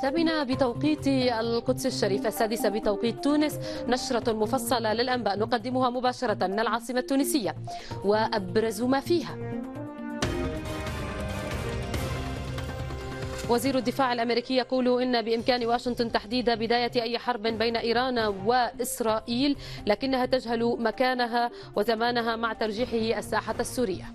الثامنة بتوقيت القدس الشريفة السادسة بتوقيت تونس نشرة مفصلة للأنباء نقدمها مباشرة من العاصمة التونسية وأبرز ما فيها وزير الدفاع الامريكي يقول ان بامكان واشنطن تحديد بدايه اي حرب بين ايران واسرائيل لكنها تجهل مكانها وزمانها مع ترجيحه الساحه السوريه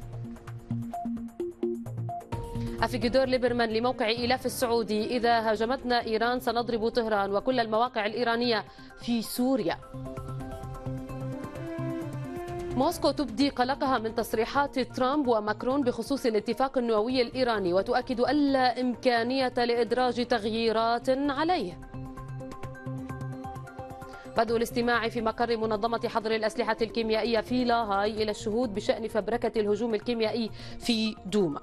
أفيجدور ليبرمان لموقع إيلاف السعودي إذا هاجمتنا إيران سنضرب طهران وكل المواقع الإيرانية في سوريا موسكو تبدي قلقها من تصريحات ترامب وماكرون بخصوص الاتفاق النووي الإيراني وتؤكد ألا إمكانية لإدراج تغييرات عليه بدء الاستماع في مقر منظمة حظر الأسلحة الكيميائية في لاهاي إلى الشهود بشأن فبركة الهجوم الكيميائي في دوما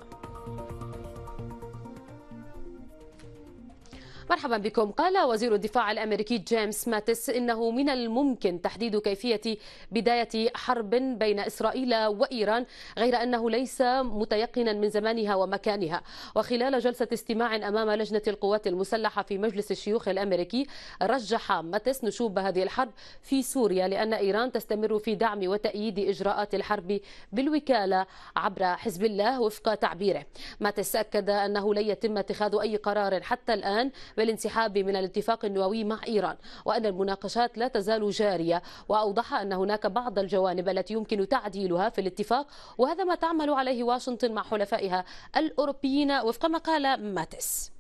مرحبا بكم قال وزير الدفاع الأمريكي جيمس ماتس إنه من الممكن تحديد كيفية بداية حرب بين إسرائيل وإيران غير أنه ليس متيقنا من زمانها ومكانها وخلال جلسة استماع أمام لجنة القوات المسلحة في مجلس الشيوخ الأمريكي رجح ماتس نشوب هذه الحرب في سوريا لأن إيران تستمر في دعم وتأييد إجراءات الحرب بالوكالة عبر حزب الله وفق تعبيره ماتس أكد أنه لن يتم اتخاذ أي قرار حتى الآن بالانسحاب من الاتفاق النووي مع إيران وأن المناقشات لا تزال جارية وأوضح أن هناك بعض الجوانب التي يمكن تعديلها في الاتفاق وهذا ما تعمل عليه واشنطن مع حلفائها الأوروبيين وفق ما قال ماتس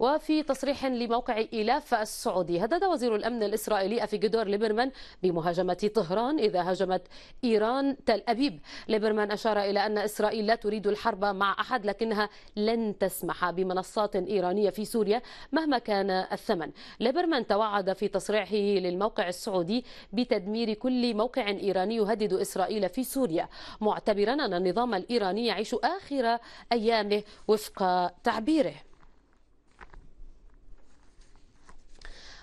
وفي تصريح لموقع إيلاف السعودي هدد وزير الأمن الإسرائيلي جدور ليبرمان بمهاجمة طهران إذا هاجمت إيران تل أبيب ليبرمان أشار إلى أن إسرائيل لا تريد الحرب مع أحد لكنها لن تسمح بمنصات إيرانية في سوريا مهما كان الثمن ليبرمان توعد في تصريحه للموقع السعودي بتدمير كل موقع إيراني يهدد إسرائيل في سوريا معتبرا أن النظام الإيراني يعيش آخر أيامه وفق تعبيره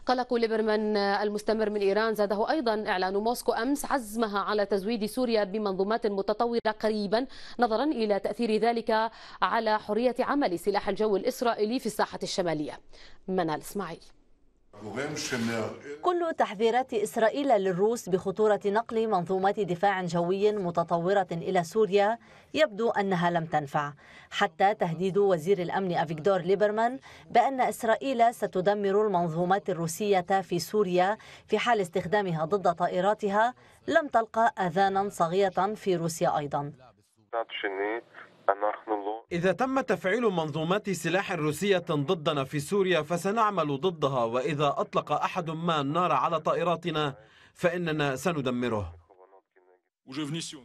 قلق ليبرمان المستمر من إيران زاده أيضا إعلان موسكو أمس عزمها على تزويد سوريا بمنظومات متطورة قريبا نظرا إلى تأثير ذلك على حرية عمل سلاح الجو الإسرائيلي في الساحة الشمالية منال إسماعيل كل تحذيرات إسرائيل للروس بخطورة نقل منظومات دفاع جوي متطورة إلى سوريا يبدو أنها لم تنفع حتى تهديد وزير الأمن أفيكدور ليبرمان بأن إسرائيل ستدمر المنظومات الروسية في سوريا في حال استخدامها ضد طائراتها لم تلقى أذانا صغيرة في روسيا أيضا إذا تم تفعيل منظومات سلاح روسية ضدنا في سوريا فسنعمل ضدها وإذا أطلق أحد ما النار على طائراتنا فإننا سندمره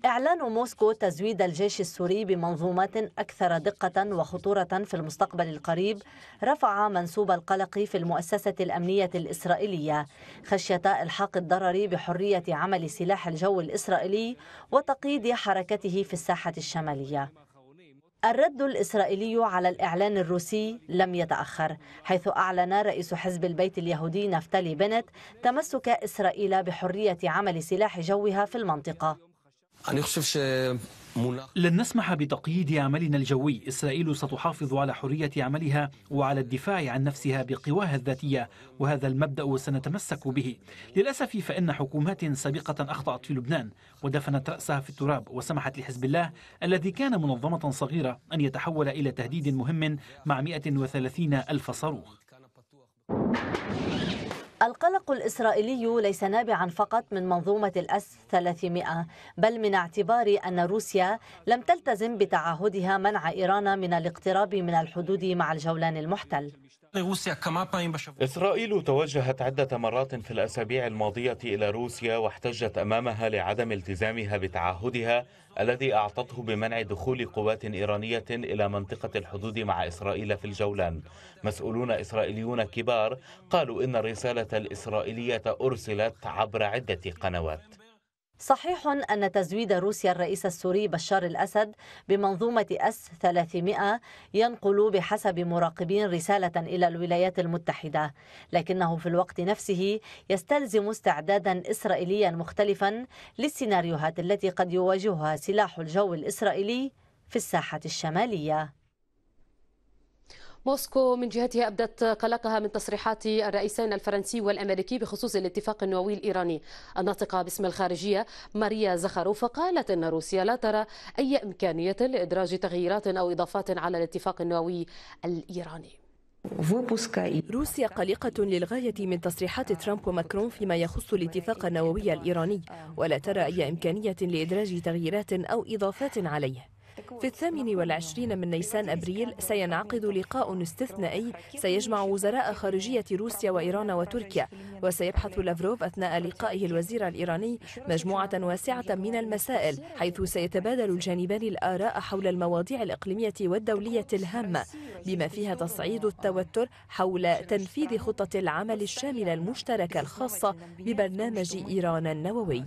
إعلان موسكو تزويد الجيش السوري بمنظومات أكثر دقة وخطورة في المستقبل القريب رفع منسوب القلق في المؤسسة الأمنية الإسرائيلية خشية إلحاق الضرر بحرية عمل سلاح الجو الإسرائيلي وتقييد حركته في الساحة الشمالية الرد الإسرائيلي على الإعلان الروسي لم يتأخر حيث أعلن رئيس حزب البيت اليهودي نفتالي بنت تمسك إسرائيل بحرية عمل سلاح جوها في المنطقة لن نسمح بتقييد عملنا الجوي إسرائيل ستحافظ على حرية عملها وعلى الدفاع عن نفسها بقواها الذاتية وهذا المبدأ سنتمسك به للأسف فإن حكومات سابقة أخطأت في لبنان ودفنت رأسها في التراب وسمحت لحزب الله الذي كان منظمة صغيرة أن يتحول إلى تهديد مهم مع 130 ألف صاروخ القلق الإسرائيلي ليس نابعا فقط من منظومة الأس 300 بل من اعتبار أن روسيا لم تلتزم بتعهدها منع إيران من الاقتراب من الحدود مع الجولان المحتل إسرائيل توجهت عدة مرات في الأسابيع الماضية إلى روسيا واحتجت أمامها لعدم التزامها بتعهدها الذي أعطته بمنع دخول قوات إيرانية إلى منطقة الحدود مع إسرائيل في الجولان مسؤولون إسرائيليون كبار قالوا إن الرسالة الإسرائيلية أرسلت عبر عدة قنوات صحيح أن تزويد روسيا الرئيس السوري بشار الأسد بمنظومة أس 300 ينقل بحسب مراقبين رسالة إلى الولايات المتحدة لكنه في الوقت نفسه يستلزم استعدادا إسرائيليا مختلفا للسيناريوهات التي قد يواجهها سلاح الجو الإسرائيلي في الساحة الشمالية موسكو من جهتها أبدت قلقها من تصريحات الرئيسين الفرنسي والأمريكي بخصوص الاتفاق النووي الإيراني الناطقة باسم الخارجية ماريا زخاروفا قالت أن روسيا لا ترى أي إمكانية لإدراج تغييرات أو إضافات على الاتفاق النووي الإيراني روسيا قلقة للغاية من تصريحات ترامب وماكرون فيما يخص الاتفاق النووي الإيراني ولا ترى أي إمكانية لإدراج تغييرات أو إضافات عليه في الثامن والعشرين من نيسان أبريل سينعقد لقاء استثنائي سيجمع وزراء خارجية روسيا وإيران وتركيا وسيبحث لافروف أثناء لقائه الوزير الإيراني مجموعة واسعة من المسائل حيث سيتبادل الجانبان الآراء حول المواضيع الإقليمية والدولية الهامة بما فيها تصعيد التوتر حول تنفيذ خطة العمل الشاملة المشتركة الخاصة ببرنامج إيران النووي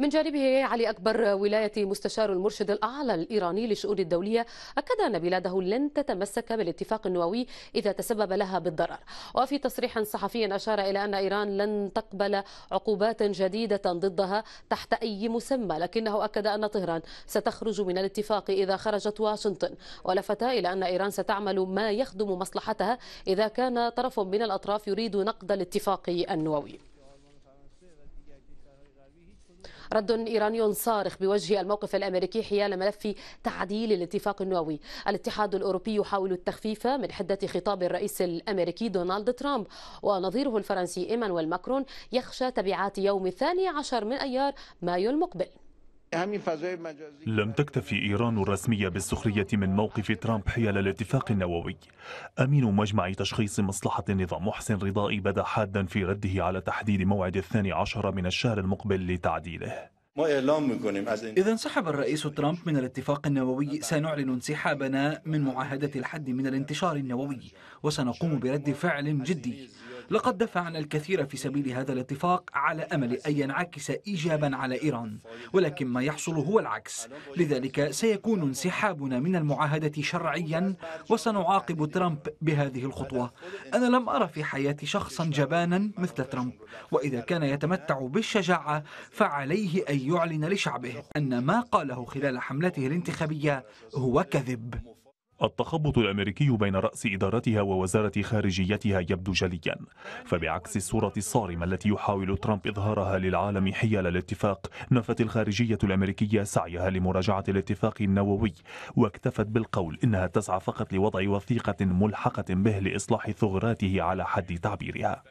من جانبه علي أكبر ولاية مستشار المرشد الأعلى الإيراني للشؤون الدولية أكد أن بلاده لن تتمسك بالاتفاق النووي إذا تسبب لها بالضرر وفي تصريح صحفي أشار إلى أن إيران لن تقبل عقوبات جديدة ضدها تحت أي مسمى لكنه أكد أن طهران ستخرج من الاتفاق إذا خرجت واشنطن ولفت إلى أن إيران ستعمل ما يخدم مصلحتها إذا كان طرف من الأطراف يريد نقد الاتفاق النووي رد إيراني صارخ بوجه الموقف الأمريكي حيال ملف تعديل الاتفاق النووي الاتحاد الأوروبي يحاول التخفيف من حدة خطاب الرئيس الأمريكي دونالد ترامب ونظيره الفرنسي إيمانويل ماكرون يخشى تبعات يوم الثاني عشر من أيار مايو المقبل لم تكتفي إيران الرسمية بالسخرية من موقف ترامب حيال الاتفاق النووي أمين مجمع تشخيص مصلحة النظام محسن رضائي بدا حادا في رده على تحديد موعد الثاني عشر من الشهر المقبل لتعديله إذا انسحب الرئيس ترامب من الاتفاق النووي سنعلن انسحابنا من معاهدة الحد من الانتشار النووي وسنقوم برد فعل جدي لقد دفعنا الكثير في سبيل هذا الاتفاق على أمل أن ينعكس إيجابا على إيران ولكن ما يحصل هو العكس لذلك سيكون انسحابنا من المعاهدة شرعيا وسنعاقب ترامب بهذه الخطوة أنا لم أرى في حياتي شخصا جبانا مثل ترامب وإذا كان يتمتع بالشجاعة فعليه أن يعلن لشعبه أن ما قاله خلال حملته الانتخابية هو كذب التخبط الأمريكي بين رأس إدارتها ووزارة خارجيتها يبدو جليا فبعكس الصورة الصارمة التي يحاول ترامب إظهارها للعالم حيال الاتفاق نفت الخارجية الأمريكية سعيها لمراجعة الاتفاق النووي واكتفت بالقول إنها تسعى فقط لوضع وثيقة ملحقة به لإصلاح ثغراته على حد تعبيرها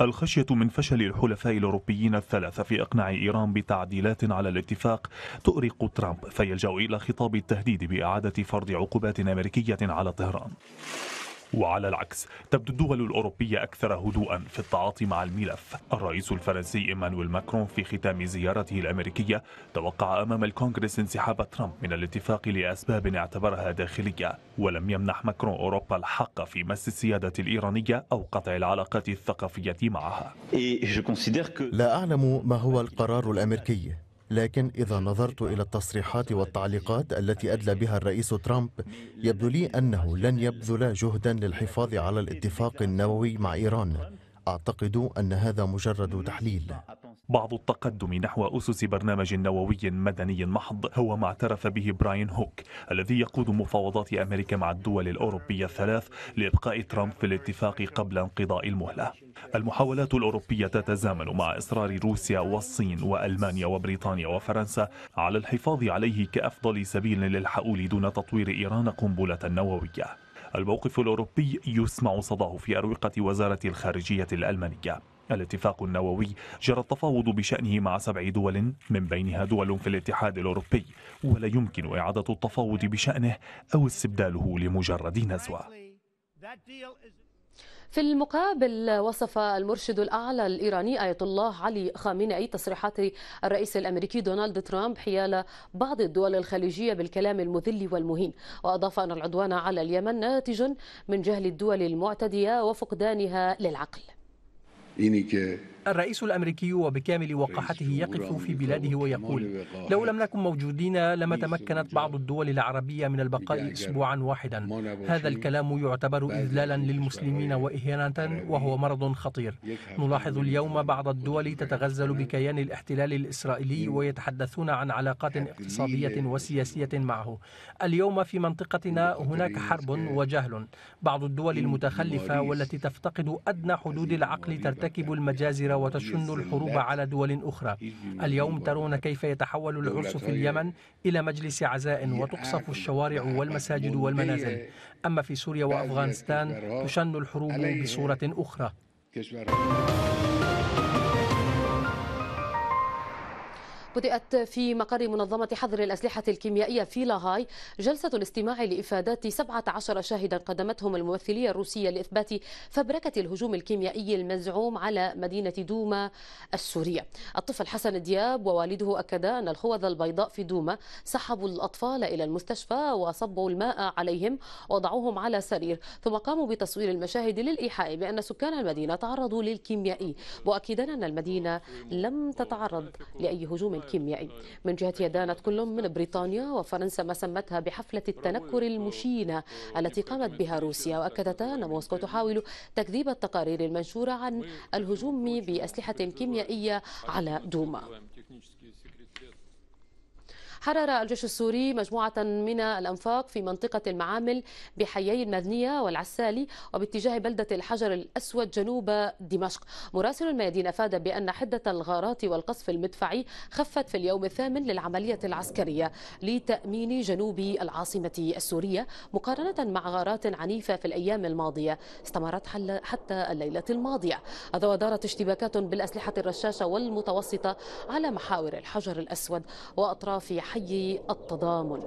الخشية من فشل الحلفاء الأوروبيين الثلاثة في إقناع إيران بتعديلات على الاتفاق تؤرق ترامب فيلجأ إلى خطاب التهديد بإعادة فرض عقوبات أمريكية على طهران وعلى العكس تبدو الدول الأوروبية أكثر هدوءا في التعاطي مع الملف الرئيس الفرنسي إيمانويل ماكرون في ختام زيارته الأمريكية توقع أمام الكونغرس انسحاب ترامب من الاتفاق لأسباب اعتبرها داخلية ولم يمنح ماكرون أوروبا الحق في مس السيادة الإيرانية أو قطع العلاقات الثقافية معها لا أعلم ما هو القرار الأمريكي لكن إذا نظرت إلى التصريحات والتعليقات التي أدلى بها الرئيس ترامب يبدو لي أنه لن يبذل جهدا للحفاظ على الاتفاق النووي مع إيران أعتقد أن هذا مجرد تحليل بعض التقدم نحو أسس برنامج نووي مدني محض هو ما اعترف به براين هوك الذي يقود مفاوضات أمريكا مع الدول الأوروبية الثلاث لإبقاء ترامب في الاتفاق قبل انقضاء المهلة المحاولات الأوروبية تتزامن مع إصرار روسيا والصين وألمانيا وبريطانيا وفرنسا على الحفاظ عليه كأفضل سبيل للحؤول دون تطوير إيران قنبلة نووية الموقف الأوروبي يسمع صداه في أروقة وزارة الخارجية الألمانية الاتفاق النووي جرى التفاوض بشأنه مع سبع دول من بينها دول في الاتحاد الأوروبي ولا يمكن إعادة التفاوض بشأنه أو استبداله لمجرد نزوة في المقابل وصف المرشد الأعلى الإيراني آية الله علي خامنئي تصريحات الرئيس الأمريكي دونالد ترامب حيال بعض الدول الخليجية بالكلام المذل والمهين وأضاف أن العدوان على اليمن ناتج من جهل الدول المعتدية وفقدانها للعقل είναι και الرئيس الأمريكي وبكامل وقاحته يقف في بلاده ويقول لو لم نكن موجودين لما تمكنت بعض الدول العربية من البقاء أسبوعا واحدا هذا الكلام يعتبر إذلالا للمسلمين وإهانة وهو مرض خطير نلاحظ اليوم بعض الدول تتغزل بكيان الاحتلال الإسرائيلي ويتحدثون عن علاقات اقتصادية وسياسية معه اليوم في منطقتنا هناك حرب وجهل بعض الدول المتخلفة والتي تفتقد أدنى حدود العقل ترتكب المجازر وتشن الحروب على دول أخرى اليوم ترون كيف يتحول العرس في اليمن إلى مجلس عزاء وتقصف الشوارع والمساجد والمنازل أما في سوريا وأفغانستان تشن الحروب بصورة أخرى بدأت في مقر منظمة حظر الأسلحة الكيميائية في لاهاي جلسة الاستماع لإفادات 17 شاهدا قدمتهم الممثلية الروسية لإثبات فبركة الهجوم الكيميائي المزعوم على مدينة دوما السورية الطفل حسن دياب ووالده أكدا أن الخوذ البيضاء في دوما سحبوا الأطفال إلى المستشفى وصبوا الماء عليهم وضعوهم على سرير ثم قاموا بتصوير المشاهد للإيحاء بأن سكان المدينة تعرضوا للكيميائي مؤكدا أن المدينة لم تتعرض لأي هجوم كيميائي من جهتها دانت كل من بريطانيا وفرنسا ما سمتها بحفلة التنكر المشينة التي قامت بها روسيا وأكدتا أن موسكو تحاول تكذيب التقارير المنشورة عن الهجوم بأسلحة كيميائية على دوما حرر الجيش السوري مجموعة من الأنفاق في منطقة المعامل بحيي المدنية والعسالي وباتجاه بلدة الحجر الأسود جنوب دمشق مراسل الميادين أفاد بأن حدة الغارات والقصف المدفعي خفت في اليوم الثامن للعملية العسكرية لتأمين جنوب العاصمة السورية مقارنة مع غارات عنيفة في الأيام الماضية استمرت حتى الليلة الماضية هذا ودارت اشتباكات بالأسلحة الرشاشة والمتوسطة على محاور الحجر الأسود وأطراف حي حي التضامن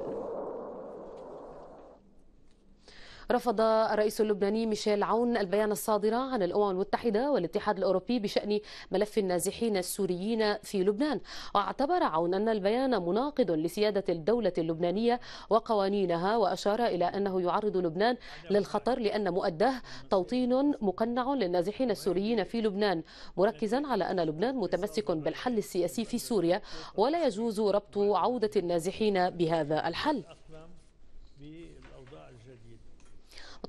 رفض الرئيس اللبناني ميشيل عون البيان الصادر عن الأمم المتحدة والاتحاد الأوروبي بشأن ملف النازحين السوريين في لبنان واعتبر عون أن البيان مناقض لسيادة الدولة اللبنانية وقوانينها وأشار إلى أنه يعرض لبنان للخطر لأن مؤداه توطين مقنع للنازحين السوريين في لبنان مركزا على أن لبنان متمسك بالحل السياسي في سوريا ولا يجوز ربط عودة النازحين بهذا الحل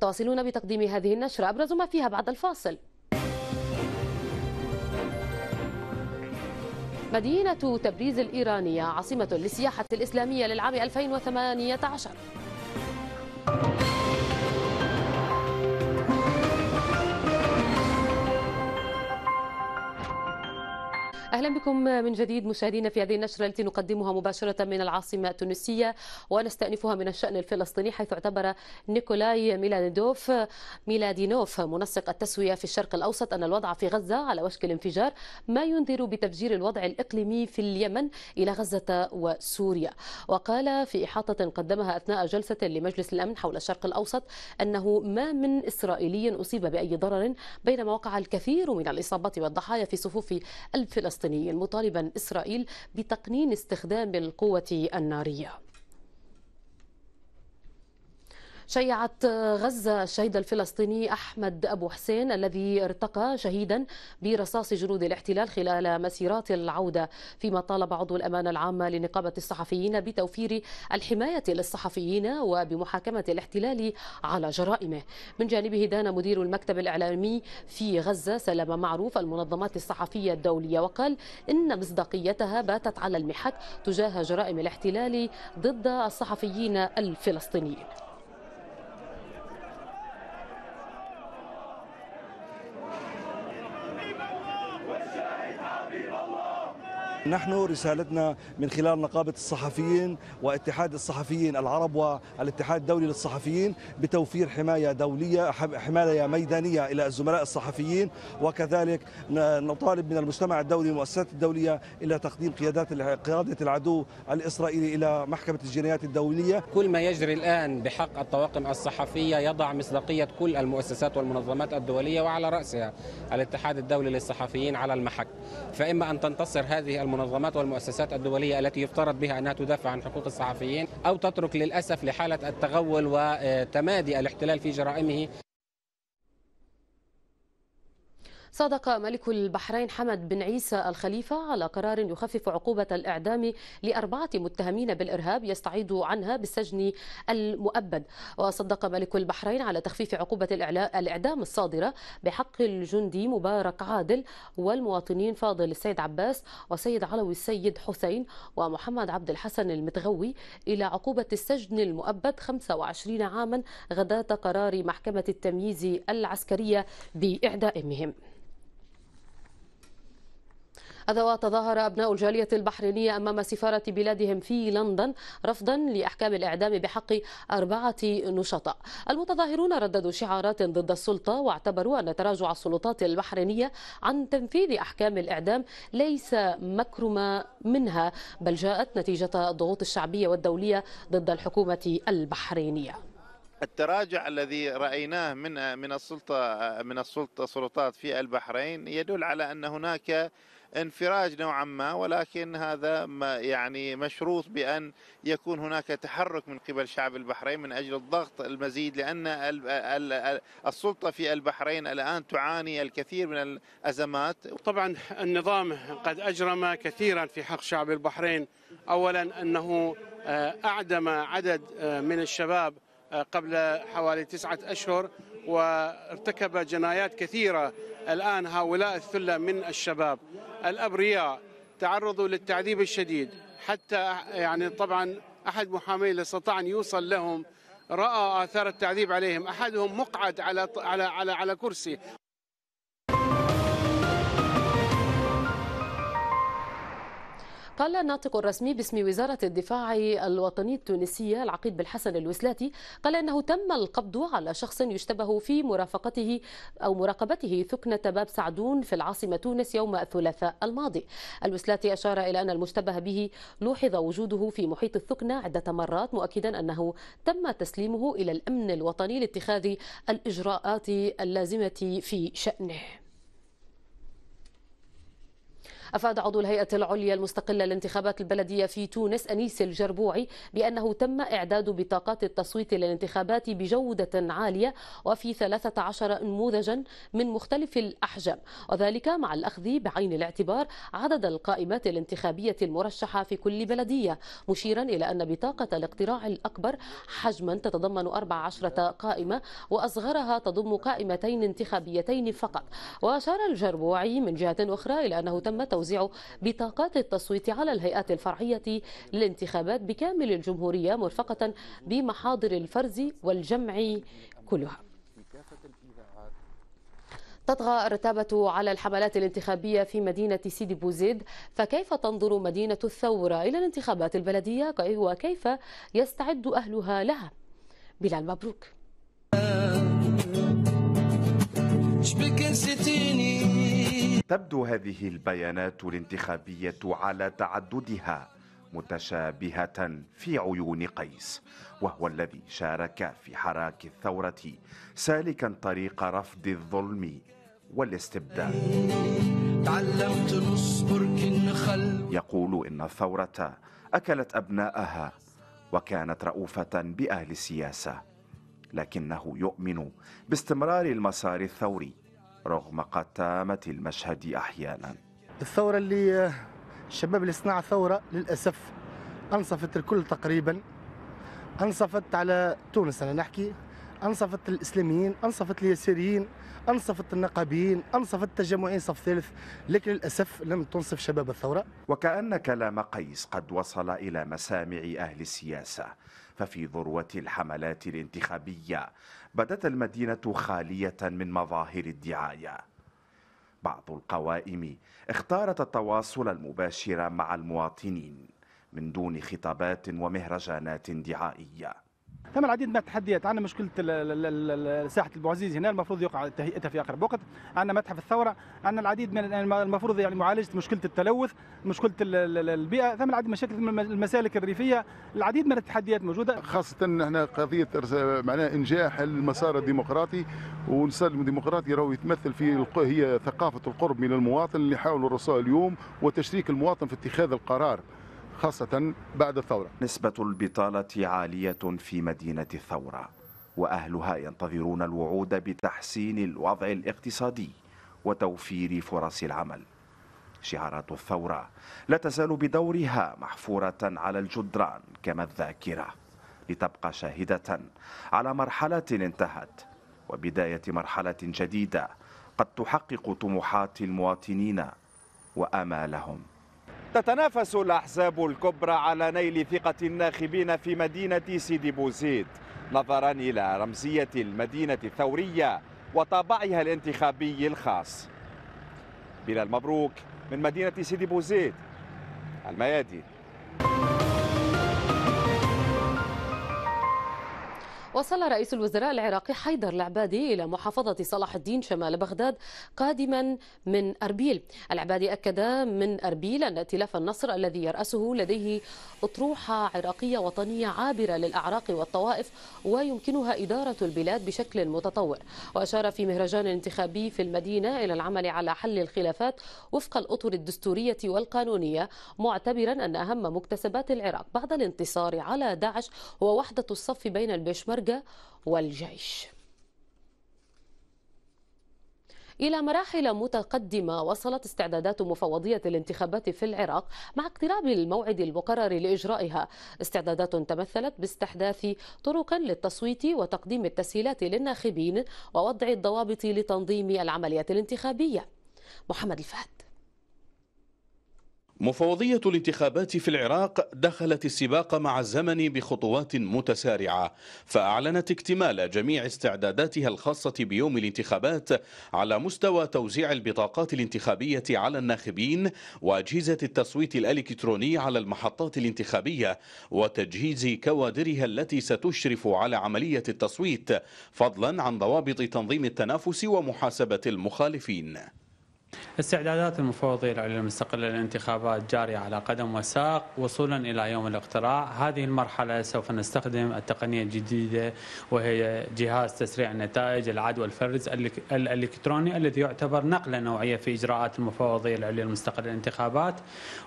متواصلون بتقديم هذه النشرة أبرز ما فيها بعد الفاصل مدينة تبريز الإيرانية عاصمة للسياحة الإسلامية للعام 2018 أهلا بكم من جديد مشاهدينا في هذه النشرة التي نقدمها مباشرة من العاصمة التونسية ونستأنفها من الشأن الفلسطيني حيث اعتبر نيكولاي ميلادوف ميلادينوف منسق التسوية في الشرق الأوسط أن الوضع في غزة على وشك الانفجار ما ينذر بتفجير الوضع الإقليمي في اليمن إلى غزة وسوريا وقال في إحاطة قدمها أثناء جلسة لمجلس الأمن حول الشرق الأوسط أنه ما من إسرائيلي أصيب بأي ضرر بينما وقع الكثير من الإصابات والضحايا في صفوف الفلسطينيين الفلسطينيين مطالبا إسرائيل بتقنين استخدام القوة النارية شيعت غزة الشهيد الفلسطيني أحمد أبو حسين الذي ارتقى شهيدا برصاص جنود الاحتلال خلال مسيرات العودة فيما طالب عضو الأمانة العامة لنقابة الصحفيين بتوفير الحماية للصحفيين وبمحاكمة الاحتلال على جرائمه من جانبه دان مدير المكتب الإعلامي في غزة سلم معروف المنظمات الصحفية الدولية وقال إن مصداقيتها باتت على المحك تجاه جرائم الاحتلال ضد الصحفيين الفلسطينيين نحن رسالتنا من خلال نقابة الصحفيين واتحاد الصحفيين العرب والاتحاد الدولي للصحفيين بتوفير حماية دولية حماية ميدانية إلى الزملاء الصحفيين وكذلك نطالب من المجتمع الدولي والمؤسسات الدولية إلى تقديم قيادات قيادة العدو الإسرائيلي إلى محكمة الجنايات الدولية كل ما يجري الآن بحق الطواقم الصحفية يضع مصداقية كل المؤسسات والمنظمات الدولية وعلى رأسها الاتحاد الدولي للصحفيين على المحك فإما أن تنتصر هذه المنظمات والمؤسسات الدولية التي يفترض بها أنها تدافع عن حقوق الصحفيين أو تترك للأسف لحالة التغول وتمادي الاحتلال في جرائمه صادق ملك البحرين حمد بن عيسى الخليفة على قرار يخفف عقوبة الإعدام لأربعة متهمين بالإرهاب يستعيد عنها بالسجن المؤبد وصدق ملك البحرين على تخفيف عقوبة الإعدام الصادرة بحق الجندي مبارك عادل والمواطنين فاضل السيد عباس وسيد علوي السيد حسين ومحمد عبد الحسن المتغوي إلى عقوبة السجن المؤبد 25 عاما غداة قرار محكمة التمييز العسكرية بإعدامهم هذا وتظاهر أبناء الجالية البحرينية أمام سفارة بلادهم في لندن رفضا لأحكام الإعدام بحق أربعة نشطاء المتظاهرون رددوا شعارات ضد السلطة واعتبروا أن تراجع السلطات البحرينية عن تنفيذ أحكام الإعدام ليس مكرمة منها بل جاءت نتيجة الضغوط الشعبية والدولية ضد الحكومة البحرينية التراجع الذي رايناه من من السلطه من السلطه السلطات في البحرين يدل على ان هناك انفراج نوعا ما ولكن هذا ما يعني مشروط بأن يكون هناك تحرك من قبل شعب البحرين من أجل الضغط المزيد لأن السلطة في البحرين الآن تعاني الكثير من الأزمات طبعا النظام قد أجرم كثيرا في حق شعب البحرين أولا أنه آه، أعدم عدد آه، من الشباب آه، قبل حوالي تسعة أشهر وارتكب جنايات كثيرة الآن هؤلاء الثلة من الشباب الأبرياء تعرضوا للتعذيب الشديد حتى يعني طبعا أحد محامي استطاع أن يوصل لهم رأى آثار التعذيب عليهم أحدهم مقعد على على على, على كرسي قال الناطق الرسمي باسم وزارة الدفاع الوطني التونسية العقيد بالحسن الوسلاتي قال أنه تم القبض على شخص يشتبه في مرافقته أو مراقبته ثكنة باب سعدون في العاصمة تونس يوم الثلاثاء الماضي الوسلاتي أشار إلى أن المشتبه به لوحظ وجوده في محيط الثكنة عدة مرات مؤكدا أنه تم تسليمه إلى الأمن الوطني لاتخاذ الإجراءات اللازمة في شأنه أفاد عضو الهيئة العليا المستقلة للانتخابات البلدية في تونس أنيس الجربوعي بأنه تم إعداد بطاقات التصويت للانتخابات بجودة عالية وفي 13 نموذجا من مختلف الأحجام وذلك مع الأخذ بعين الاعتبار عدد القائمات الانتخابية المرشحة في كل بلدية مشيرا إلى أن بطاقة الاقتراع الأكبر حجما تتضمن 14 قائمة وأصغرها تضم قائمتين انتخابيتين فقط وأشار الجربوعي من جهة أخرى إلى أنه تم توزيع توزيع بطاقات التصويت على الهيئات الفرعية للانتخابات بكامل الجمهورية مرفقة بمحاضر الفرز والجمع كلها تطغى الرتابة على الحملات الانتخابية في مدينة سيدي بوزيد فكيف تنظر مدينة الثورة إلى الانتخابات البلدية وكيف يستعد أهلها لها بلال مبروك تبدو هذه البيانات الانتخابية على تعددها متشابهة في عيون قيس وهو الذي شارك في حراك الثورة سالكا طريق رفض الظلم والاستبداد تعلمت نصبر كن يقول إن الثورة أكلت أبناءها وكانت رؤوفة بأهل السياسة لكنه يؤمن باستمرار المسار الثوري رغم قتامة المشهد أحيانا الثورة اللي الشباب اللي صنع ثورة للأسف أنصفت الكل تقريبا أنصفت على تونس أنا نحكي أنصفت الإسلاميين أنصفت اليساريين أنصفت النقابيين أنصفت التجمعين صف ثالث لكن للأسف لم تنصف شباب الثورة وكأن كلام قيس قد وصل إلى مسامع أهل السياسة ففي ذروة الحملات الانتخابية بدت المدينة خالية من مظاهر الدعاية بعض القوائم اختارت التواصل المباشر مع المواطنين من دون خطابات ومهرجانات دعائيه ثم العديد من التحديات عندنا مشكله ساحه البوعزيز هنا المفروض يقع تهيئتها في اقرب وقت عندنا متحف الثوره عندنا العديد من المفروض يعني معالجه مشكله التلوث مشكله البيئه ثم العديد من مشاكل المسالك الريفيه العديد من التحديات موجوده خاصه هنا قضيه معناها انجاح المسار الديمقراطي والمسار الديمقراطي راهو يتمثل في هي ثقافه القرب من المواطن اللي حاولوا الرسائل اليوم وتشريك المواطن في اتخاذ القرار خاصة بعد الثورة نسبة البطالة عالية في مدينة الثورة وأهلها ينتظرون الوعود بتحسين الوضع الاقتصادي وتوفير فرص العمل شعارات الثورة لا تزال بدورها محفورة على الجدران كما الذاكرة لتبقى شاهدة على مرحلة انتهت وبداية مرحلة جديدة قد تحقق طموحات المواطنين وآمالهم تتنافس الأحزاب الكبرى على نيل ثقة الناخبين في مدينة سيدي بوزيد نظرا إلى رمزية المدينة الثورية وطابعها الانتخابي الخاص بلا المبروك من مدينة سيدي بوزيد الميادين وصل رئيس الوزراء العراقي حيدر العبادي إلى محافظة صلاح الدين شمال بغداد قادما من أربيل العبادي أكد من أربيل أن ائتلاف النصر الذي يرأسه لديه أطروحة عراقية وطنية عابرة للأعراق والطوائف ويمكنها إدارة البلاد بشكل متطور وأشار في مهرجان انتخابي في المدينة إلى العمل على حل الخلافات وفق الأطر الدستورية والقانونية معتبرا أن أهم مكتسبات العراق بعد الانتصار على داعش هو وحدة الصف بين البشمركة الجيدة والجيش إلى مراحل متقدمة وصلت استعدادات مفوضية الانتخابات في العراق مع اقتراب الموعد المقرر لإجرائها استعدادات تمثلت باستحداث طرق للتصويت وتقديم التسهيلات للناخبين ووضع الضوابط لتنظيم العملية الانتخابية محمد الفهد مفوضية الانتخابات في العراق دخلت السباق مع الزمن بخطوات متسارعة فأعلنت اكتمال جميع استعداداتها الخاصة بيوم الانتخابات على مستوى توزيع البطاقات الانتخابية على الناخبين وأجهزة التصويت الإلكتروني على المحطات الانتخابية وتجهيز كوادرها التي ستشرف على عملية التصويت فضلا عن ضوابط تنظيم التنافس ومحاسبة المخالفين استعدادات المفوضية العليا المستقلة للانتخابات جارية على قدم وساق وصولا إلى يوم الاقتراع هذه المرحلة سوف نستخدم التقنية الجديدة وهي جهاز تسريع النتائج العدوى الفرز الإلكتروني الذي يعتبر نقلة نوعية في إجراءات المفوضية العليا المستقلة للانتخابات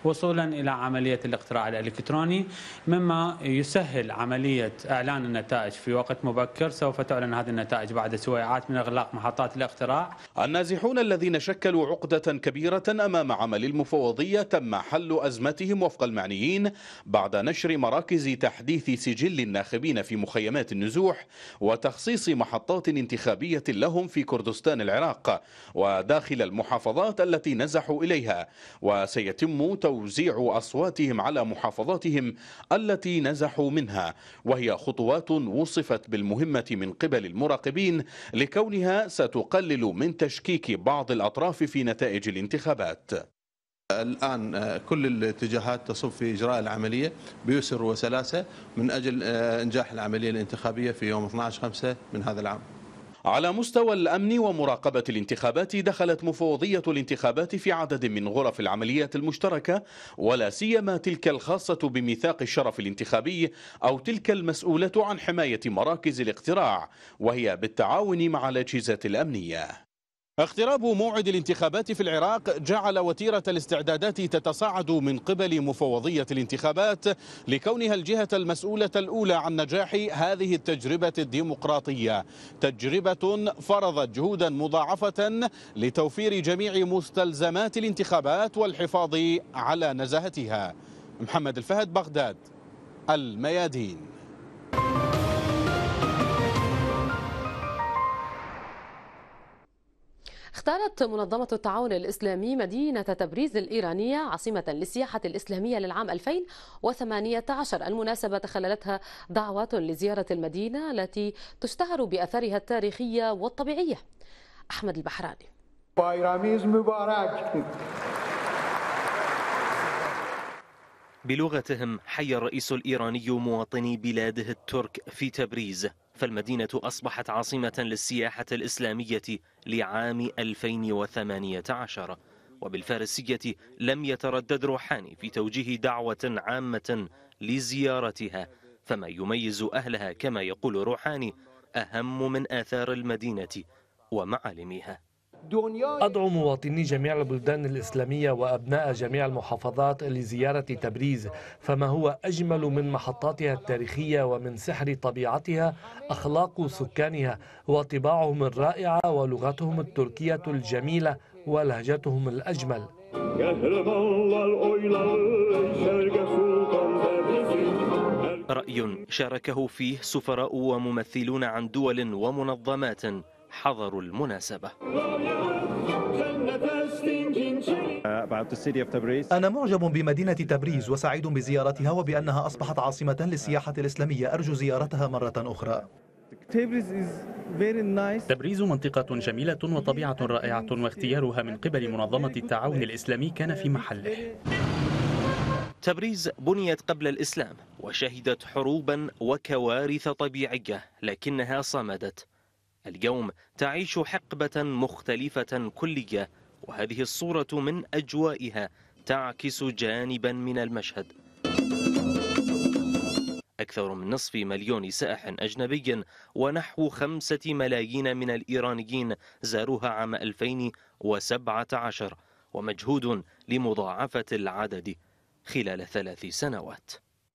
وصولا إلى عملية الاقتراع الإلكتروني مما يسهل عملية إعلان النتائج في وقت مبكر سوف تعلن هذه النتائج بعد سويعات من إغلاق محطات الاقتراع النازحون الذين شكلوا عقدة كبيرة أمام عمل المفوضية تم حل أزمتهم وفق المعنيين بعد نشر مراكز تحديث سجل الناخبين في مخيمات النزوح وتخصيص محطات انتخابية لهم في كردستان العراق وداخل المحافظات التي نزحوا إليها وسيتم توزيع أصواتهم على محافظاتهم التي نزحوا منها وهي خطوات وصفت بالمهمة من قبل المراقبين لكونها ستقلل من تشكيك بعض الأطراف في نتائج نتائج الانتخابات الآن آه، كل الاتجاهات تصب في إجراء العملية بيسر وسلاسة من أجل آه، إنجاح العملية الانتخابية في يوم 12/5 من هذا العام على مستوى الأمن ومراقبة الانتخابات دخلت مفوضية الانتخابات في عدد من غرف العمليات المشتركة ولا سيما تلك الخاصة بميثاق الشرف الانتخابي أو تلك المسؤولة عن حماية مراكز الاقتراع وهي بالتعاون مع الأجهزة الأمنية اقتراب موعد الانتخابات في العراق جعل وتيرة الاستعدادات تتصاعد من قبل مفوضية الانتخابات لكونها الجهة المسؤولة الأولى عن نجاح هذه التجربة الديمقراطية تجربة فرضت جهودا مضاعفة لتوفير جميع مستلزمات الانتخابات والحفاظ على نزاهتها محمد الفهد بغداد الميادين اختارت منظمة التعاون الإسلامي مدينة تبريز الإيرانية عاصمة للسياحة الإسلامية للعام 2018 المناسبة تخللتها دعوات لزيارة المدينة التي تشتهر بأثرها التاريخية والطبيعية أحمد البحراني بايراميز مبارك بلغتهم حي الرئيس الإيراني مواطني بلاده الترك في تبريز فالمدينة أصبحت عاصمة للسياحة الإسلامية لعام 2018 وبالفارسية لم يتردد روحاني في توجيه دعوة عامة لزيارتها فما يميز أهلها كما يقول روحاني أهم من آثار المدينة ومعالمها أدعو مواطني جميع البلدان الإسلامية وأبناء جميع المحافظات لزيارة تبريز فما هو أجمل من محطاتها التاريخية ومن سحر طبيعتها أخلاق سكانها وطباعهم الرائعة ولغتهم التركية الجميلة ولهجتهم الأجمل رأي شاركه فيه سفراء وممثلون عن دول ومنظمات حضروا المناسبة أنا معجب بمدينة تبريز وسعيد بزيارتها وبأنها أصبحت عاصمة للسياحة الإسلامية أرجو زيارتها مرة أخرى تبريز منطقة جميلة وطبيعة رائعة واختيارها من قبل منظمة التعاون الإسلامي كان في محله تبريز بنيت قبل الإسلام وشهدت حروبا وكوارث طبيعية لكنها صمدت اليوم تعيش حقبة مختلفة كلية وهذه الصورة من أجوائها تعكس جانبا من المشهد أكثر من نصف مليون سائح أجنبي ونحو خمسة ملايين من الإيرانيين زاروها عام 2017 ومجهود لمضاعفة العدد خلال ثلاث سنوات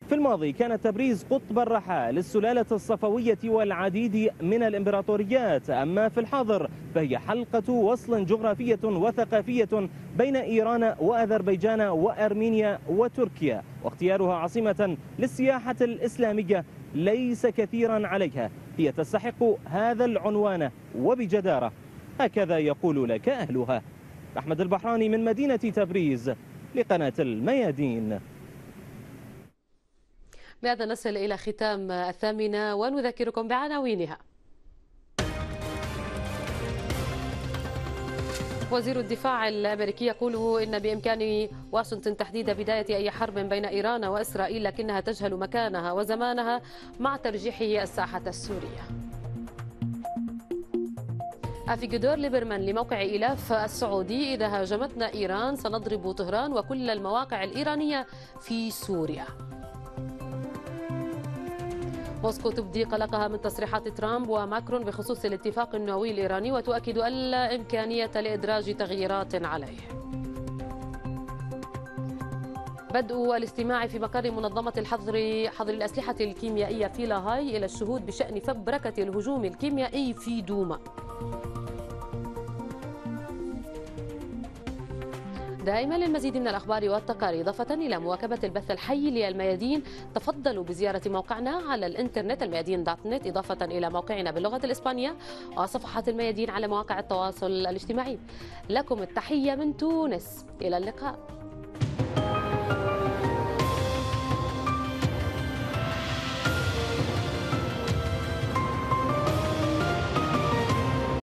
في الماضي كان تبريز قطب الرحى للسلالة الصفوية والعديد من الإمبراطوريات أما في الحاضر فهي حلقة وصل جغرافية وثقافية بين إيران وأذربيجان وأرمينيا وتركيا واختيارها عاصمة للسياحة الإسلامية ليس كثيرا عليها هي تستحق هذا العنوان وبجدارة هكذا يقول لك أهلها أحمد البحراني من مدينة تبريز لقناة الميادين بهذا نصل إلى ختام الثامنة ونذكركم بعناوينها وزير الدفاع الامريكي يقول ان بامكان واشنطن تحديد بدايه اي حرب بين ايران واسرائيل لكنها تجهل مكانها وزمانها مع ترجيح الساحه السوريه. افيجدور ليبرمان لموقع الاف السعودي اذا هاجمتنا ايران سنضرب طهران وكل المواقع الايرانيه في سوريا. موسكو تبدي قلقها من تصريحات ترامب وماكرون بخصوص الاتفاق النووي الإيراني وتؤكد ألا إمكانية لإدراج تغييرات عليه بدء الاستماع في مقر منظمة الحظر حظر الأسلحة الكيميائية في لاهاي إلى الشهود بشأن فبركة الهجوم الكيميائي في دوما دائما للمزيد من الأخبار والتقارير إضافة إلى مواكبة البث الحي للميادين تفضلوا بزيارة موقعنا على الإنترنت الميادين دوت نت إضافة إلى موقعنا باللغة الإسبانية وصفحات الميادين على مواقع التواصل الاجتماعي لكم التحية من تونس إلى اللقاء